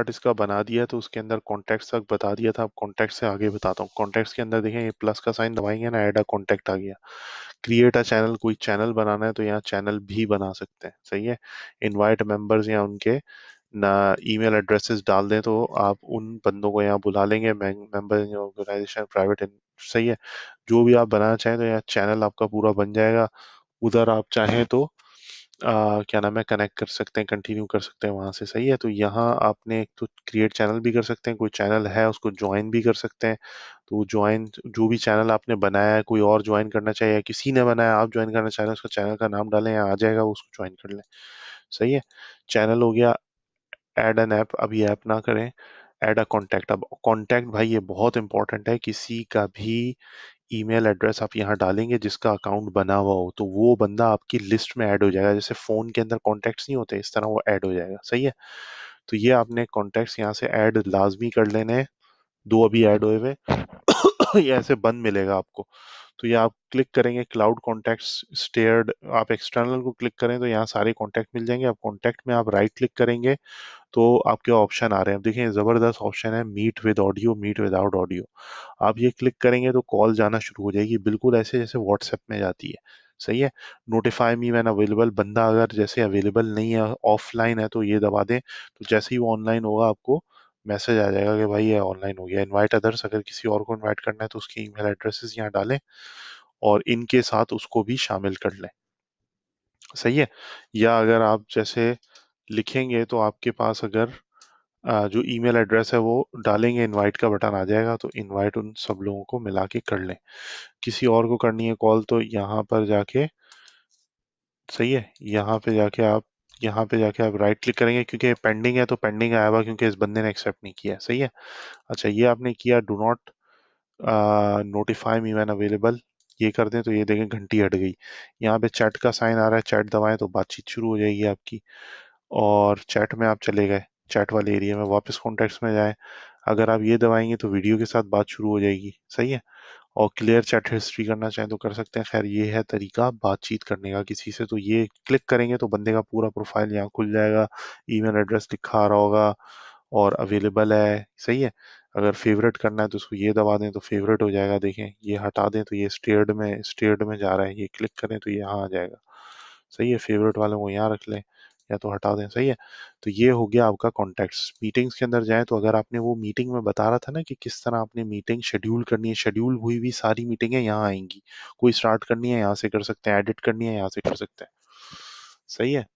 part इसका बना दिया तो उसके अंदर कॉन्टेक्ट तक बता दिया था अब कॉन्टेक्ट से आगे बताता हूँ कॉन्टेक्ट के अंदर देखें ये प्लस का साइन दबाएंगे ना एड अ कॉन्टेक्ट आ गया क्रिएट अ चैनल कोई चैनल बनाना है तो यहाँ चैनल भी बना सकते हैं सही है इन्वाइट मेंबर्स या उनके ना ईमेल एड्रेसेस डाल दें तो आप उन बंदों को यहाँ बुला लेंगे मेंबर ऑर्गेनाइजेशन प्राइवेट सही है जो भी आप बनाना चाहें तो यहाँ चैनल आपका पूरा बन जाएगा उधर आप चाहें तो आ, क्या नाम है कनेक्ट कर सकते हैं कंटिन्यू कर सकते हैं वहाँ से सही है तो यहाँ आपने एक तो क्रिएट चैनल भी कर सकते हैं कोई चैनल है उसको ज्वाइन भी कर सकते हैं तो ज्वाइन जो भी चैनल आपने बनाया है कोई और ज्वाइन करना चाहिए किसी ने बनाया आप ज्वाइन करना चाहें उसका चैनल का नाम डालें या आ जाएगा उसको ज्वाइन कर लें सही है चैनल हो गया एड एन ऐप अभी ऐप ना करें एड अ कॉन्टैक्ट अब कॉन्टैक्ट भाई ये बहुत इंपॉर्टेंट है किसी का भी ईमेल एड्रेस आप यहाँ डालेंगे जिसका अकाउंट बना हुआ हो तो वो बंदा आपकी लिस्ट में ऐड हो जाएगा जैसे फ़ोन के अंदर कॉन्टेक्ट नहीं होते इस तरह वो ऐड हो जाएगा सही है तो ये आपने कॉन्टेक्ट यहाँ से ऐड लाजमी कर लेने हैं दो अभी ऐड हुए हुए ये ऐसे बंद मिलेगा आपको तो ये आप क्लिक करेंगे क्लाउड कॉन्टेक्ट स्टेयर्ड आप एक्सटर्नल को क्लिक करें तो यहाँ सारे कॉन्टेक्ट मिल जाएंगे आप कॉन्टेक्ट में आप राइट क्लिक करेंगे तो आपके ऑप्शन आ रहे हैं देखिए ज़बरदस्त ऑप्शन है meet with audio meet without audio आप ये क्लिक करेंगे तो कॉल जाना शुरू हो जाएगी बिल्कुल ऐसे जैसे व्हाट्सएप में जाती है सही है नोटिफाई मी वैन अवेलेबल बंदा अगर जैसे अवेलेबल नहीं है ऑफलाइन है तो ये दबा दें तो जैसे ही वो ऑनलाइन होगा आपको मैसेज आ जाएगा कि भाई ये ऑनलाइन हो गया इनवाइट अदर्स अगर किसी और को इनवाइट करना है तो उसके ईमेल एड्रेसेस यहाँ डालें और इनके साथ उसको भी शामिल कर लें सही है या अगर आप जैसे लिखेंगे तो आपके पास अगर जो ईमेल एड्रेस है वो डालेंगे इनवाइट का बटन आ जाएगा तो इनवाइट उन सब लोगों को मिला के कर लें किसी और को करनी है कॉल तो यहाँ पर जाके सही है यहाँ पे जाके आप यहाँ पे जाके आप राइट क्लिक करेंगे क्योंकि पेंडिंग है तो पेंडिंग आया हुआ क्योंकि इस बंदे ने एक्सेप्ट नहीं किया सही है अच्छा ये आपने किया do not notify me when available ये कर दें तो ये देखें घंटी हट गई यहाँ पे चैट का साइन आ रहा है चैट दबाएं तो बातचीत शुरू हो जाएगी आपकी और चैट में आप चले गए चैट वाले एरिया में वापस कॉन्टेक्ट में जाए अगर आप ये दबाएंगे तो वीडियो के साथ बात शुरू हो जाएगी सही है और क्लियर चैट हिस्ट्री करना चाहें तो कर सकते हैं खैर ये है तरीका बातचीत करने का किसी से तो ये क्लिक करेंगे तो बंदे का पूरा प्रोफाइल यहाँ खुल जाएगा ईमेल एड्रेस लिखा आ रहा होगा और अवेलेबल है सही है अगर फेवरेट करना है तो उसको ये दबा दें तो फेवरेट हो जाएगा देखें ये हटा दें तो ये स्टेड में स्टेड में जा रहा है ये क्लिक करें तो यहाँ आ जाएगा सही है फेवरेट वाले को यहाँ रख लें या तो हटा दें सही है तो ये हो गया आपका कॉन्टेक्ट मीटिंग्स के अंदर जाए तो अगर आपने वो मीटिंग में बता रहा था ना कि किस तरह आपने मीटिंग शेड्यूल करनी है शेड्यूल हुई भी सारी मीटिंग है यहाँ आएंगी कोई स्टार्ट करनी है यहाँ से कर सकते हैं एडिट करनी है यहाँ से कर सकते हैं सही है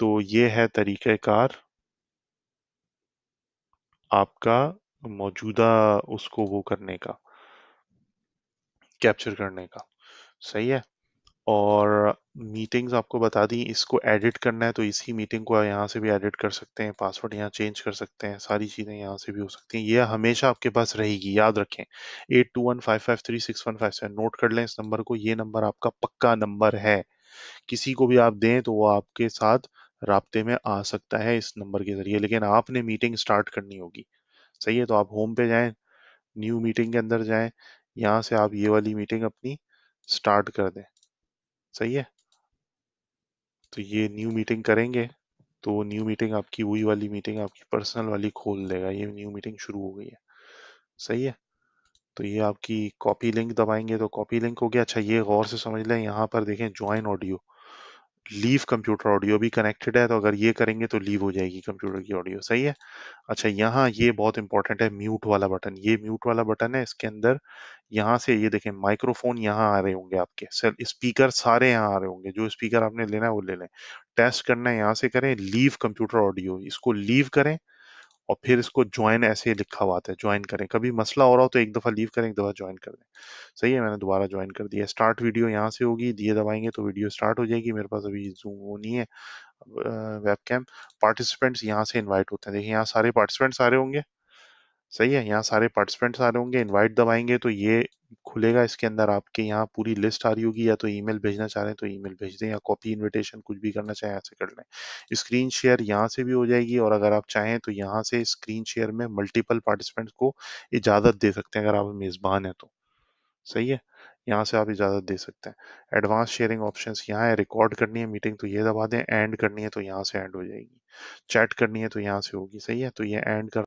तो ये है तरीक़ाकार आपका मौजूदा उसको वो करने का कैप्चर करने का सही है और मीटिंग्स आपको बता दी इसको एडिट करना है तो इसी मीटिंग को यहाँ से भी एडिट कर सकते हैं पासवर्ड यहाँ चेंज कर सकते हैं सारी चीज़ें यहाँ से भी हो सकती हैं ये हमेशा आपके पास रहेगी याद रखें eight two one five five three six one five seven note कर लें इस नंबर को ये नंबर आपका पक्का नंबर है किसी को भी आप दें तो वो आपके साथ रबते में आ सकता है इस नंबर के ज़रिए लेकिन आपने मीटिंग स्टार्ट करनी होगी सही है तो आप होम पे जाएं न्यू मीटिंग के अंदर जाएं यहाँ से आप ये वाली मीटिंग अपनी स्टार्ट कर दें सही है तो ये न्यू मीटिंग करेंगे तो न्यू मीटिंग आपकी वही वाली मीटिंग आपकी पर्सनल वाली खोल देगा ये न्यू मीटिंग शुरू हो गई है सही है तो ये आपकी कॉपी लिंक दबाएंगे तो कॉपी लिंक हो गया अच्छा ये गौर से समझ लें यहाँ पर देखें join audio leave computer audio भी कनेक्टेड है तो अगर ये करेंगे तो लीव हो जाएगी कंप्यूटर की ऑडियो सही है अच्छा यहाँ ये बहुत इंपॉर्टेंट है म्यूट वाला बटन ये म्यूट वाला बटन है इसके अंदर यहाँ से ये देखें माइक्रोफोन यहाँ आ रहे होंगे आपके सर स्पीकर सारे यहाँ आ रहे होंगे जो स्पीकर आपने लेना है वो ले लें टेस्ट करना है यहाँ से करें लीव कंप्यूटर ऑडियो इसको लीव करें और फिर इसको ज्वाइन ऐसे लिखा हुआ था है ज्वाइन करें कभी मसला हो रहा हो तो एक दफ़ा लीव करें एक दफ़ा ज्वाइन कर दें सही है मैंने दोबारा ज्वाइन कर दिया स्टार्ट वीडियो यहाँ से होगी दिए दबाएंगे तो वीडियो स्टार्ट हो जाएगी मेरे पास अभी जूम वो नहीं है वेब कैम पार्टिसिपेंट्स यहाँ से इन्वाइट होते हैं देखिए यहाँ सारे पार्टिसिपेंट्स आ रहे होंगे सही है यहाँ सारे पार्टिसिपेंट्स आ रहे होंगे इनवाइट दबाएंगे तो ये खुलेगा इसके अंदर आपके यहाँ पूरी लिस्ट आ रही होगी या तो ईमेल भेजना चाह रहे हैं तो ईमेल भेज दें या कॉपी इनविटेशन कुछ भी करना चाहें ऐसे कर लें स्क्रीन शेयर यहाँ से भी हो जाएगी और अगर आप चाहें तो यहाँ से स्क्रीन शेयर में मल्टीपल पार्टिसिपेंट्स को इजाजत दे सकते हैं अगर आप मेज़बान हैं तो सही है यहाँ से आप इजाज़त दे सकते हैं एडवांस शेयरिंग ऑप्शन यहाँ है रिकॉर्ड करनी है मीटिंग तो ये दबा दें एंड करनी है तो यहाँ से एंड हो जाएगी चैट करनी है तो यहाँ से होगी सही है तो ये एंड कर